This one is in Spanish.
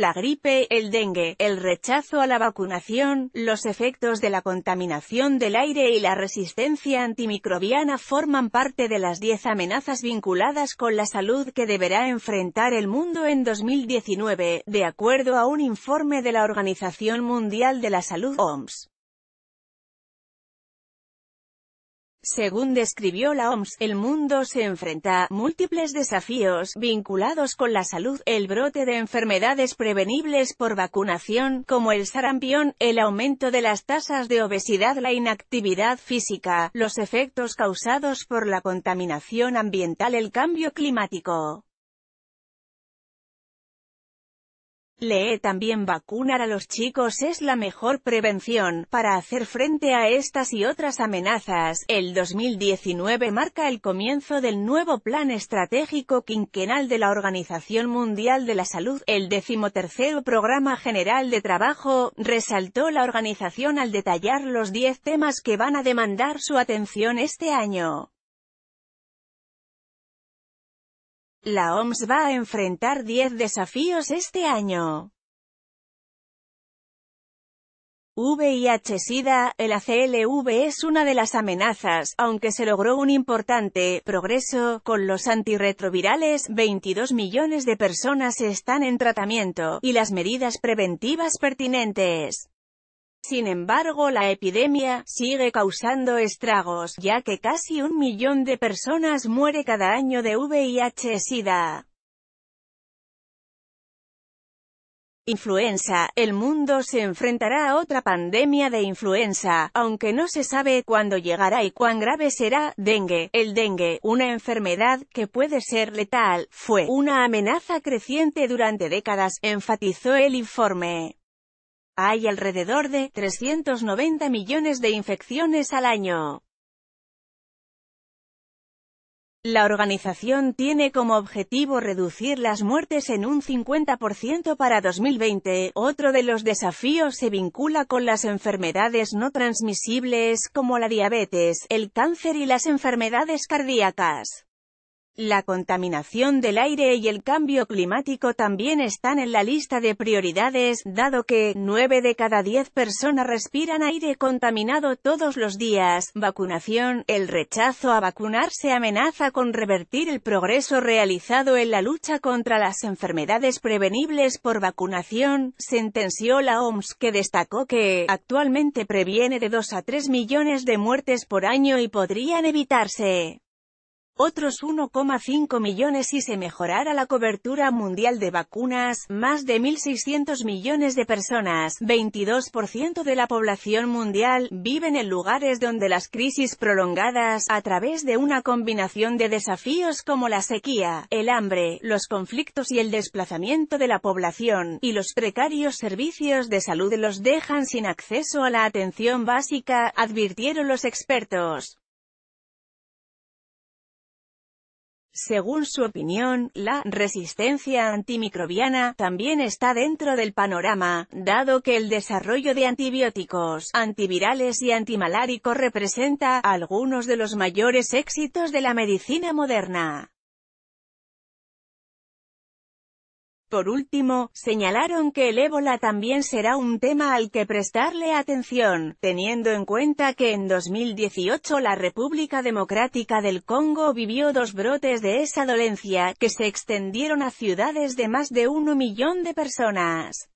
la gripe, el dengue, el rechazo a la vacunación, los efectos de la contaminación del aire y la resistencia antimicrobiana forman parte de las 10 amenazas vinculadas con la salud que deberá enfrentar el mundo en 2019, de acuerdo a un informe de la Organización Mundial de la Salud OMS. Según describió la OMS, el mundo se enfrenta a múltiples desafíos vinculados con la salud, el brote de enfermedades prevenibles por vacunación, como el sarampión, el aumento de las tasas de obesidad, la inactividad física, los efectos causados por la contaminación ambiental, el cambio climático. Lee también vacunar a los chicos es la mejor prevención, para hacer frente a estas y otras amenazas. El 2019 marca el comienzo del nuevo plan estratégico quinquenal de la Organización Mundial de la Salud, el decimotercero Programa General de Trabajo, resaltó la organización al detallar los 10 temas que van a demandar su atención este año. La OMS va a enfrentar 10 desafíos este año. VIH-Sida, el ACLV es una de las amenazas, aunque se logró un importante progreso con los antirretrovirales, 22 millones de personas están en tratamiento, y las medidas preventivas pertinentes. Sin embargo la epidemia, sigue causando estragos, ya que casi un millón de personas muere cada año de VIH-Sida. Influenza, el mundo se enfrentará a otra pandemia de influenza, aunque no se sabe cuándo llegará y cuán grave será, dengue. El dengue, una enfermedad que puede ser letal, fue una amenaza creciente durante décadas, enfatizó el informe. Hay alrededor de 390 millones de infecciones al año. La organización tiene como objetivo reducir las muertes en un 50% para 2020. Otro de los desafíos se vincula con las enfermedades no transmisibles, como la diabetes, el cáncer y las enfermedades cardíacas. La contaminación del aire y el cambio climático también están en la lista de prioridades, dado que, 9 de cada 10 personas respiran aire contaminado todos los días. Vacunación, el rechazo a vacunarse amenaza con revertir el progreso realizado en la lucha contra las enfermedades prevenibles por vacunación, sentenció la OMS, que destacó que, actualmente previene de 2 a 3 millones de muertes por año y podrían evitarse otros 1,5 millones y se mejorara la cobertura mundial de vacunas, más de 1.600 millones de personas, 22% de la población mundial, viven en lugares donde las crisis prolongadas, a través de una combinación de desafíos como la sequía, el hambre, los conflictos y el desplazamiento de la población, y los precarios servicios de salud los dejan sin acceso a la atención básica, advirtieron los expertos. Según su opinión, la resistencia antimicrobiana también está dentro del panorama, dado que el desarrollo de antibióticos, antivirales y antimaláricos representa algunos de los mayores éxitos de la medicina moderna. Por último, señalaron que el ébola también será un tema al que prestarle atención, teniendo en cuenta que en 2018 la República Democrática del Congo vivió dos brotes de esa dolencia, que se extendieron a ciudades de más de uno millón de personas.